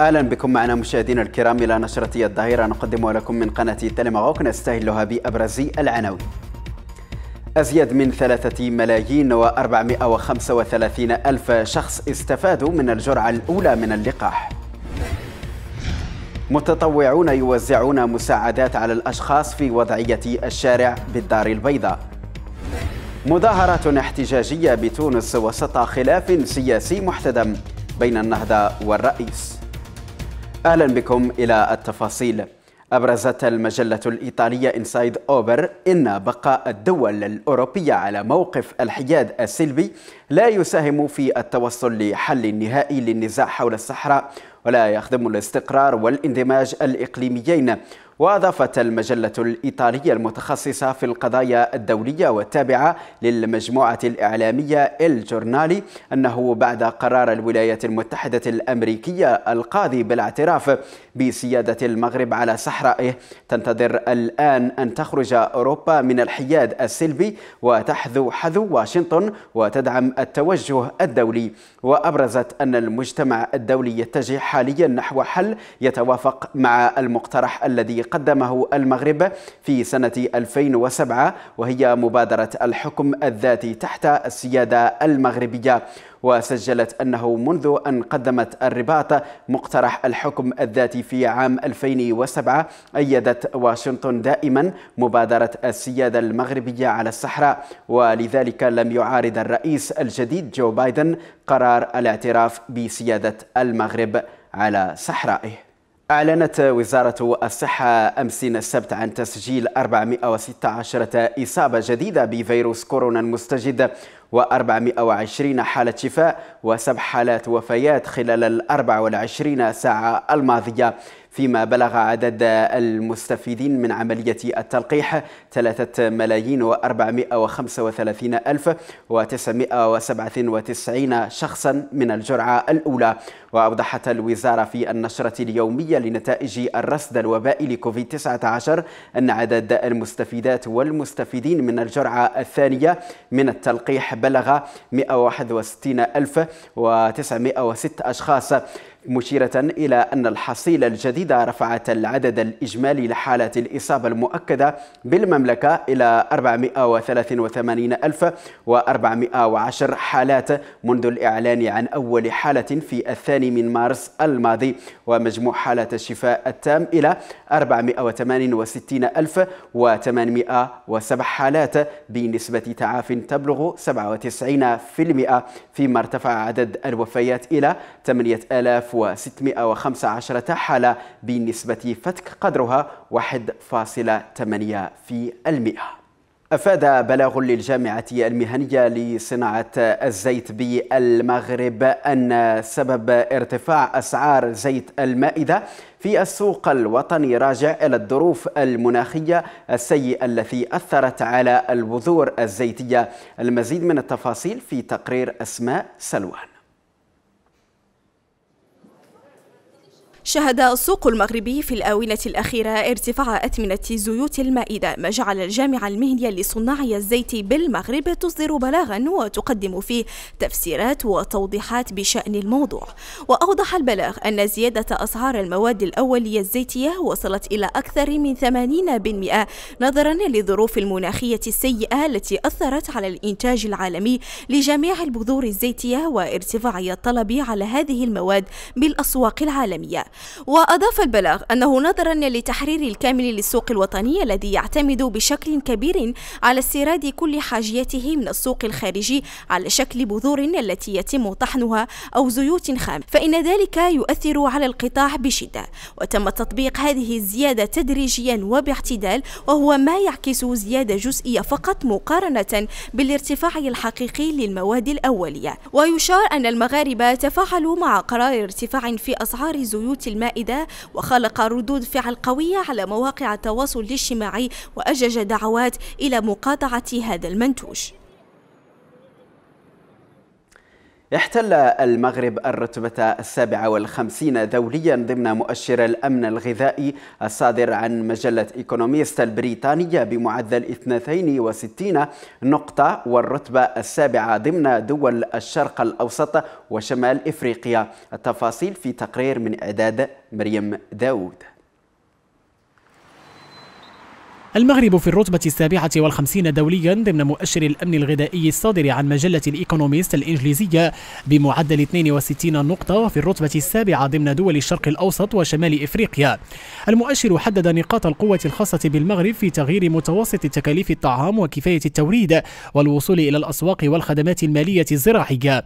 اهلا بكم معنا مشاهدينا الكرام الى نشرتي الظهيره نقدمها لكم من قناه تلمغوك نستهلها بابرز العناوين. أزيد من ثلاثة ملايين و وخمسة وثلاثين ألف شخص استفادوا من الجرعة الأولى من اللقاح متطوعون يوزعون مساعدات على الأشخاص في وضعية الشارع بالدار البيضاء مظاهرات احتجاجية بتونس وسط خلاف سياسي محتدم بين النهضة والرئيس أهلا بكم إلى التفاصيل أبرزت المجلة الإيطالية إنسايد أوبر إن بقاء الدول الأوروبية على موقف الحياد السلبي لا يساهم في التوصل لحل نهائي للنزاع حول الصحراء ولا يخدم الاستقرار والاندماج الإقليميين وأضافت المجلة الإيطالية المتخصصة في القضايا الدولية والتابعة للمجموعة الإعلامية الجورنالي أنه بعد قرار الولايات المتحدة الأمريكية القاضي بالاعتراف بسيادة المغرب على صحرائه تنتظر الآن أن تخرج أوروبا من الحياد السلبي وتحذو حذو واشنطن وتدعم التوجه الدولي وأبرزت أن المجتمع الدولي يتجه حاليا نحو حل يتوافق مع المقترح الذي قدمه المغرب في سنة 2007 وهي مبادرة الحكم الذاتي تحت السيادة المغربية وسجلت أنه منذ أن قدمت الرباط مقترح الحكم الذاتي في عام 2007 أيدت واشنطن دائما مبادرة السيادة المغربية على الصحراء ولذلك لم يعارض الرئيس الجديد جو بايدن قرار الاعتراف بسيادة المغرب على صحرائه أعلنت وزارة الصحة أمس السبت عن تسجيل 416 إصابة جديدة بفيروس كورونا المستجد و420 حالة شفاء وسبع حالات وفيات خلال ال 24 ساعة الماضية فيما بلغ عدد المستفيدين من عملية التلقيح 3 ملايين و435 ألف و997 شخصا من الجرعة الأولى وأوضحت الوزارة في النشرة اليومية لنتائج الرصد الوبائي لكوفيد 19 أن عدد المستفيدات والمستفيدين من الجرعة الثانية من التلقيح بلغ 161906 أشخاص مشيرة إلى أن الحصيلة الجديدة رفعت العدد الإجمالي لحالات الإصابة المؤكدة بالمملكة إلى 483410 حالات منذ الإعلان عن أول حالة في الثاني من مارس الماضي ومجموع حالات الشفاء التام إلى 468807 حالات بنسبة تعاف تبلغ 97% فيما ارتفع عدد الوفيات إلى 8000 1615 حالة بنسبة فتك قدرها 1.8% أفاد بلاغ للجامعة المهنية لصناعة الزيت بالمغرب أن سبب ارتفاع أسعار زيت المائدة في السوق الوطني راجع إلى الظروف المناخية السيئة التي أثرت على البذور الزيتية المزيد من التفاصيل في تقرير أسماء سلوان شهد السوق المغربي في الآونة الأخيرة ارتفاع أثمنة زيوت المائدة ما جعل الجامعة المهنية لصناع الزيت بالمغرب تصدر بلاغا وتقدم فيه تفسيرات وتوضيحات بشأن الموضوع وأوضح البلاغ أن زيادة أسعار المواد الأولية الزيتية وصلت إلى أكثر من 80% نظرا للظروف المناخية السيئة التي أثرت على الإنتاج العالمي لجميع البذور الزيتية وارتفاع الطلب على هذه المواد بالأسواق العالمية وأضاف البلاغ أنه نظرا لتحرير الكامل للسوق الوطني الذي يعتمد بشكل كبير على استيراد كل حاجيته من السوق الخارجي على شكل بذور التي يتم طحنها أو زيوت خام فإن ذلك يؤثر على القطاع بشدة وتم تطبيق هذه الزيادة تدريجيا وباعتدال وهو ما يعكس زيادة جزئية فقط مقارنة بالارتفاع الحقيقي للمواد الأولية ويشار أن المغاربة تفاعلوا مع قرار ارتفاع في أسعار زيوت المائدة وخلق ردود فعل قوية على مواقع التواصل الاجتماعي وأجج دعوات إلى مقاطعة هذا المنتوج احتل المغرب الرتبة السابعة والخمسين دوليا ضمن مؤشر الأمن الغذائي الصادر عن مجلة إيكونوميست البريطانية بمعدل 62 نقطة والرتبة السابعة ضمن دول الشرق الأوسط وشمال إفريقيا التفاصيل في تقرير من إعداد مريم داود المغرب في الرتبة السابعة والخمسين دوليا ضمن مؤشر الأمن الغذائي الصادر عن مجلة الإيكونوميست الإنجليزية بمعدل 62 نقطة وفي الرتبة السابعة ضمن دول الشرق الأوسط وشمال إفريقيا المؤشر حدد نقاط القوة الخاصة بالمغرب في تغيير متوسط تكاليف الطعام وكفاية التوريد والوصول إلى الأسواق والخدمات المالية الزراعية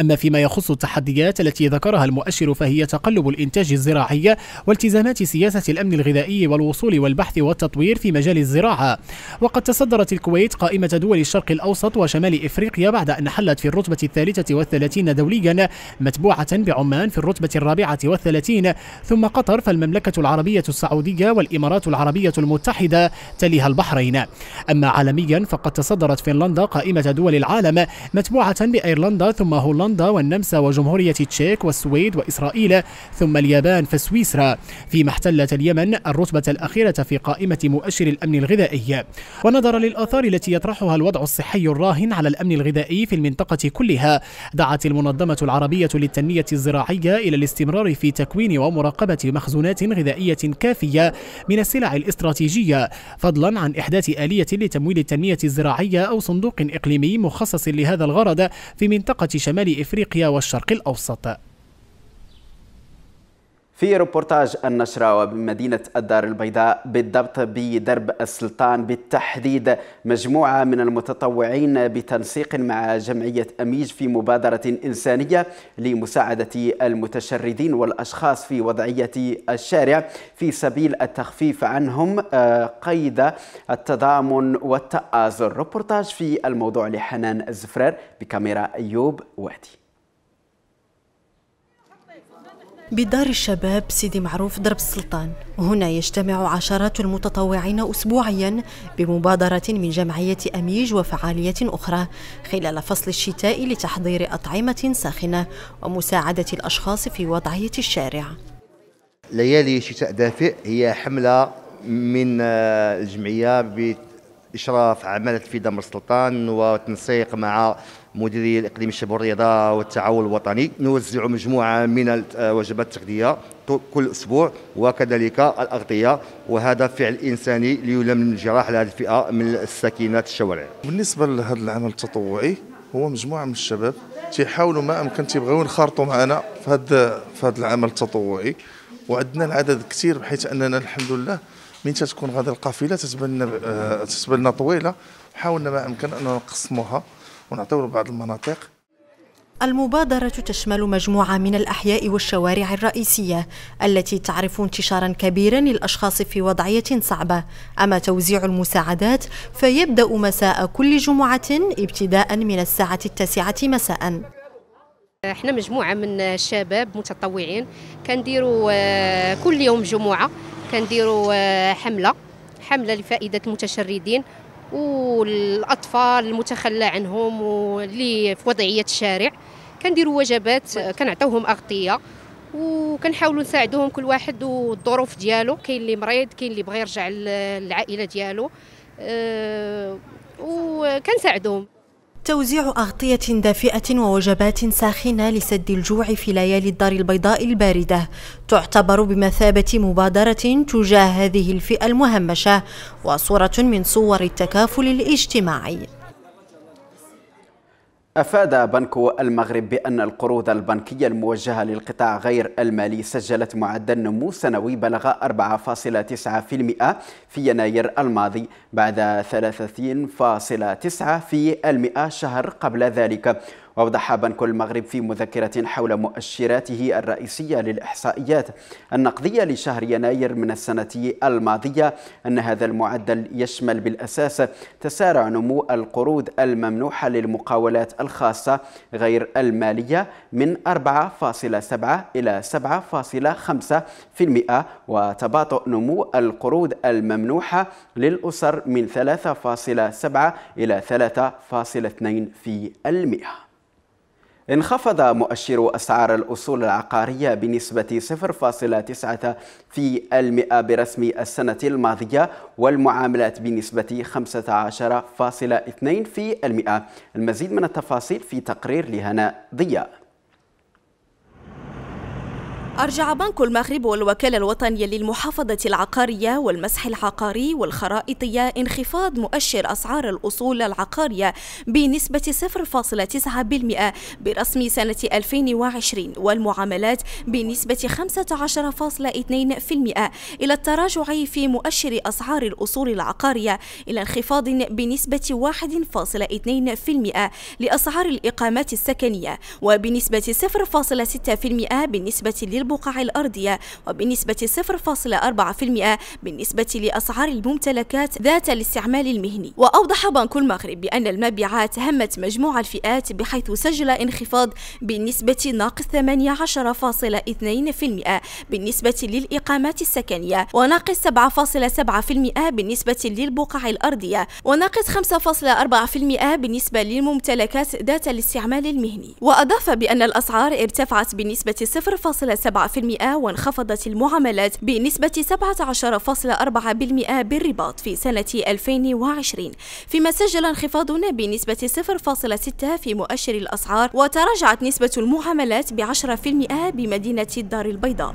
أما فيما يخص التحديات التي ذكرها المؤشر فهي تقلب الإنتاج الزراعي والتزامات سياسة الأمن الغذائي والوصول والبحث والتطوير في مجال مجال الزراعة وقد تصدرت الكويت قائمة دول الشرق الأوسط وشمال إفريقيا بعد أن حلت في الرتبة الثالثة والثلاثين دوليا متبوعة بعمان في الرتبة الرابعة والثلاثين ثم قطر فالمملكة العربية السعودية والإمارات العربية المتحدة تليها البحرين أما عالميا فقد تصدرت فنلندا قائمة دول العالم متبوعة بأيرلندا ثم هولندا والنمسا وجمهورية التشيك والسويد وإسرائيل ثم اليابان فسويسرا فيما احتلت اليمن الرتبة الأخيرة في قائمة مؤشر الأمن الغذائي ونظرا للآثار التي يطرحها الوضع الصحي الراهن على الأمن الغذائي في المنطقة كلها دعت المنظمة العربية للتنمية الزراعية إلى الاستمرار في تكوين ومراقبة مخزونات غذائية كافية من السلع الاستراتيجية فضلا عن إحداث آلية لتمويل التنمية الزراعية أو صندوق إقليمي مخصص لهذا الغرض في منطقة شمال إفريقيا والشرق الأوسط في روبورتاج النشرة بمدينة الدار البيضاء بالضبط بدرب السلطان بالتحديد مجموعة من المتطوعين بتنسيق مع جمعية أميج في مبادرة إنسانية لمساعدة المتشردين والأشخاص في وضعية الشارع في سبيل التخفيف عنهم آه، قيد التضامن والتآزر روبورتاج في الموضوع لحنان الزفرار بكاميرا أيوب وحدي بدار الشباب سيدي معروف درب السلطان هنا يجتمع عشرات المتطوعين أسبوعيا بمبادرة من جمعية أميج وفعالية أخرى خلال فصل الشتاء لتحضير أطعمة ساخنة ومساعدة الأشخاص في وضعية الشارع ليالي شتاء دافئ هي حملة من الجمعية اشراف عمل في دمر السلطان وتنسيق مع مديري الاقليم الشباب والرياضه والتعاون الوطني نوزع مجموعه من الوجبات التغذيه كل اسبوع وكذلك الاغطيه وهذا فعل انساني ليلم الجراح لهذه الفئه من الساكنات الشوارع. بالنسبه لهذا العمل التطوعي هو مجموعه من الشباب تيحاولوا ما امكن تيبغيو ينخرطوا معنا في هذا في هذا العمل التطوعي وعندنا العدد كثير بحيث اننا الحمد لله من تتكون غادي القافله آه، تتبان تتبان طويله حاولنا ما امكن ان نقسموها ونعطيو لبعض المناطق المبادرة تشمل مجموعة من الأحياء والشوارع الرئيسية التي تعرف انتشارا كبيرا للأشخاص في وضعية صعبة أما توزيع المساعدات فيبدأ مساء كل جمعة ابتداء من الساعة التاسعة مساء احنا مجموعة من الشباب متطوعين كنديروا آه، كل يوم جمعة كنديروا آه، حمله حمله لفائده المتشردين والاطفال المتخلى عنهم واللي في وضعيه الشارع كنديروا وجبات آه، كنعطيوهم اغطيه وكنحاولوا نساعدوهم كل واحد والظروف ديالو كاين اللي مريض كاين اللي بغى يرجع للعائله ديالو آه، وكنساعدوهم توزيع أغطية دافئة ووجبات ساخنة لسد الجوع في ليالي الدار البيضاء الباردة تعتبر بمثابة مبادرة تجاه هذه الفئة المهمشة وصورة من صور التكافل الاجتماعي أفاد بنك المغرب بأن القروض البنكية الموجهة للقطاع غير المالي سجلت معدل نمو سنوي بلغ 4.9% في يناير الماضي بعد 30.9% في المئة شهر قبل ذلك وأوضح بنك المغرب في مذكرة حول مؤشراته الرئيسية للإحصائيات النقدية لشهر يناير من السنة الماضية أن هذا المعدل يشمل بالأساس تسارع نمو القروض الممنوحة للمقاولات الخاصة غير المالية من 4.7 إلى 7.5% وتباطؤ نمو القروض الممنوحة للأسر من 3.7 إلى 3.2% انخفض مؤشر أسعار الأصول العقارية بنسبة 0.9 في المئة برسم السنة الماضية والمعاملات بنسبة 15.2 في المئة المزيد من التفاصيل في تقرير لهنا ضياء أرجع بنك المغرب والوكالة الوطنية للمحافظة العقارية والمسح العقاري والخرائطية انخفاض مؤشر أسعار الأصول العقارية بنسبة 0.9% برسم سنة 2020 والمعاملات بنسبة 15.2% إلى التراجع في مؤشر أسعار الأصول العقارية إلى انخفاض بنسبة 1.2% لأسعار الإقامات السكنية وبنسبة 0.6% بالنسبة للبنك البقع الأرضية وبنسبة 0.4% بالنسبة لأسعار الممتلكات ذات الاستعمال المهني وأوضح بنك المغرب بأن المبيعات همت مجموع الفئات بحيث سجل انخفاض بنسبة ناقص 18.2% بالنسبة للإقامات السكنية وناقص 7.7% بالنسبة للبقع الأرضية وناقص 5.4% بالنسبة للممتلكات ذات الاستعمال المهني وأضاف بأن الأسعار ارتفعت بنسبة 0.7% 7% وانخفضت المعاملات بنسبة 17.4% بالرباط في سنة 2020 فيما سجل انخفاض بنسبة 0.6 في مؤشر الأسعار وتراجعت نسبة المعاملات ب 10% بمدينة الدار البيضاء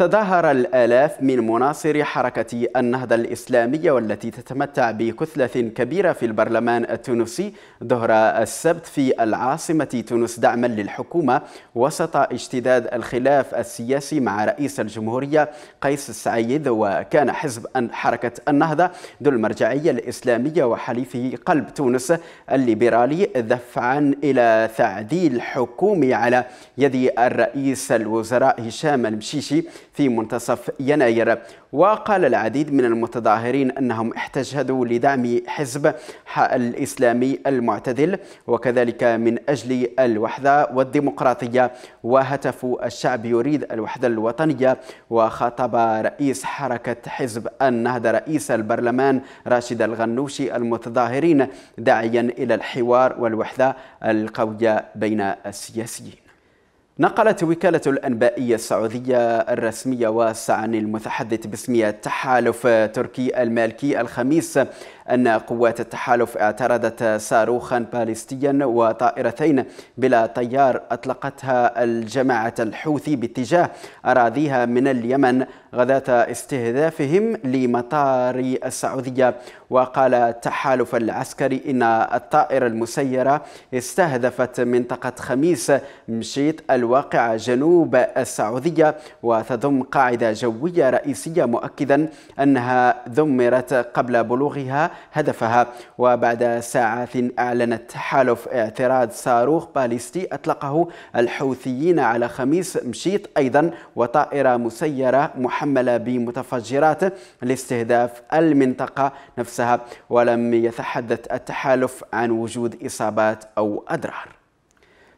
تظاهر الآلاف من مناصري حركة النهضة الإسلامية والتي تتمتع بكتلة كبيرة في البرلمان التونسي ظهر السبت في العاصمة تونس دعما للحكومة وسط اشتداد الخلاف السياسي مع رئيس الجمهورية قيس السعيد وكان حزب حركة النهضة ذو المرجعية الإسلامية وحليفه قلب تونس الليبرالي دفعا إلى تعديل حكومي على يد الرئيس الوزراء هشام المشيشي في منتصف يناير وقال العديد من المتظاهرين أنهم احتجدوا لدعم حزب الإسلامي المعتدل وكذلك من أجل الوحدة والديمقراطية وهتفوا الشعب يريد الوحدة الوطنية وخاطب رئيس حركة حزب النهضة رئيس البرلمان راشد الغنوشي المتظاهرين داعيا إلى الحوار والوحدة القوية بين السياسيين نقلت وكالة الأنبائية السعودية الرسمية واسعا المتحدث باسم تحالف تركي المالكي الخميس أن قوات التحالف اعترضت صاروخا باليستيا وطائرتين بلا طيار أطلقتها الجماعة الحوثي باتجاه أراضيها من اليمن غداة استهدافهم لمطار السعودية وقال التحالف العسكري إن الطائرة المسيرة استهدفت منطقة خميس مشيط الواقعة جنوب السعودية وتضم قاعدة جوية رئيسية مؤكدا أنها دمرت قبل بلوغها هدفها وبعد ساعات أعلنت حالف اعتراض صاروخ باليستي أطلقه الحوثيين على خميس مشيط أيضا وطائرة مسيرة محملة بمتفجرات لاستهداف المنطقة نفسها ولم يتحدث التحالف عن وجود إصابات أو أضرار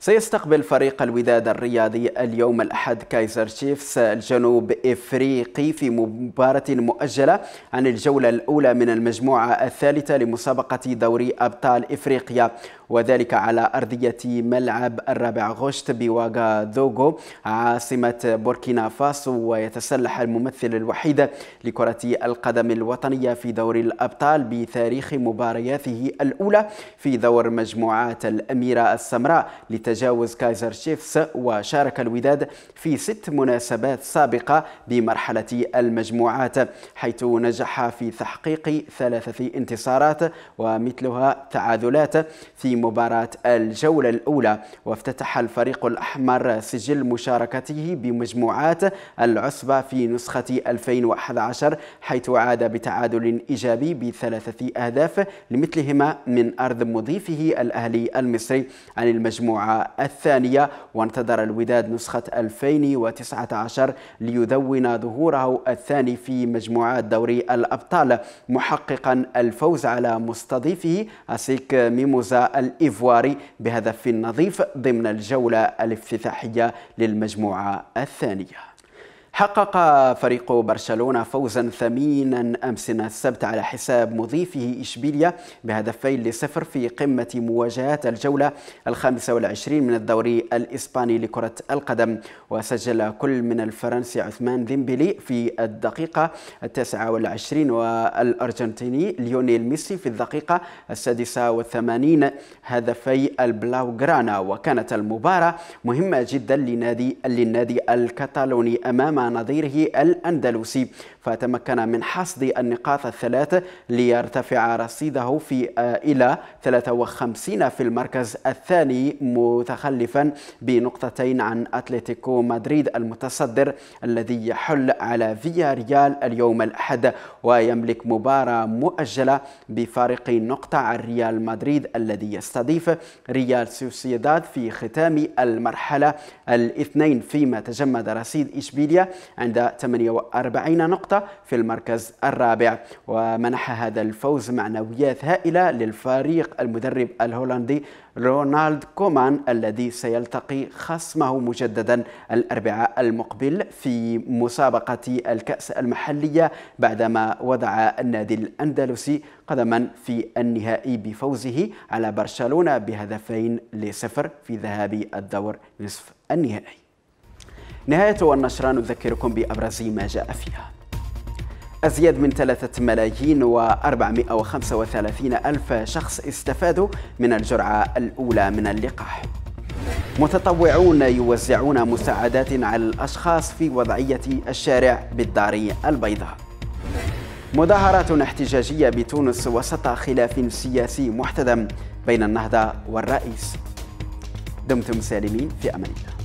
سيستقبل فريق الوداد الرياضي اليوم الأحد كايزر تشيفس الجنوب إفريقي في مباراة مؤجلة عن الجولة الأولى من المجموعة الثالثة لمسابقة دوري أبطال إفريقيا وذلك على أرضية ملعب الرابع غشت بواغا دوغو عاصمة بوركينا فاسو ويتسلح الممثل الوحيد لكرة القدم الوطنية في دوري الأبطال بتاريخ مبارياته الأولى في دور مجموعات الأميرة السمراء تجاوز كايزر شيفس وشارك الوداد في ست مناسبات سابقة بمرحلة المجموعات حيث نجح في تحقيق ثلاثة انتصارات ومثلها تعادلات في مباراة الجولة الأولى وافتتح الفريق الأحمر سجل مشاركته بمجموعات العصبة في نسخة 2011 حيث عاد بتعادل إيجابي بثلاثة أهداف لمثلهما من أرض مضيفه الأهلي المصري عن المجموعة الثانية وانتظر الوداد نسخة 2019 ليدون ظهوره الثاني في مجموعات دوري الأبطال محققا الفوز على مستضيفه أسيك ميموزا الإيفواري بهدف نظيف ضمن الجولة الافتتاحية للمجموعة الثانية حقق فريق برشلونة فوزا ثمينا أمس السبت على حساب مضيفه إشبيليا بهدفين لصفر في قمة مواجهات الجولة الخامسة والعشرين من الدوري الإسباني لكرة القدم وسجل كل من الفرنسي عثمان ديمبلي في الدقيقة التاسعة والعشرين والأرجنتيني ليونيل ميسي في الدقيقة السادسة والثمانين هدفي البلاوغرانا وكانت المباراة مهمة جدا لنادي للنادي الكتالوني أمام مع نظيره الأندلسي فتمكن من حصد النقاط الثلاث ليرتفع رصيده في آه، إلى 53 في المركز الثاني متخلفا بنقطتين عن أتلتيكو مدريد المتصدر الذي يحل على فيا ريال اليوم الأحد ويملك مباراة مؤجلة بفارق نقطة عن ريال مدريد الذي يستضيف ريال سوسيداد في ختام المرحلة الاثنين فيما تجمد رصيد إشبيليا عند 48 نقطة في المركز الرابع ومنح هذا الفوز معنويات هائلة للفريق المدرب الهولندي رونالد كومان الذي سيلتقي خصمه مجددا الأربعاء المقبل في مسابقة الكأس المحلية بعدما وضع النادي الأندلسي قدما في النهائي بفوزه على برشلونة بهدفين لصفر في ذهاب الدور نصف النهائي نهاية النشرة نذكركم بأبرز ما جاء فيها أزيد من 3 ملايين و435 ألف شخص استفادوا من الجرعة الأولى من اللقاح متطوعون يوزعون مساعدات على الأشخاص في وضعية الشارع بالدار البيضاء مظاهرات احتجاجية بتونس وسط خلاف سياسي محتدم بين النهضة والرئيس دمتم سالمين في أمان الله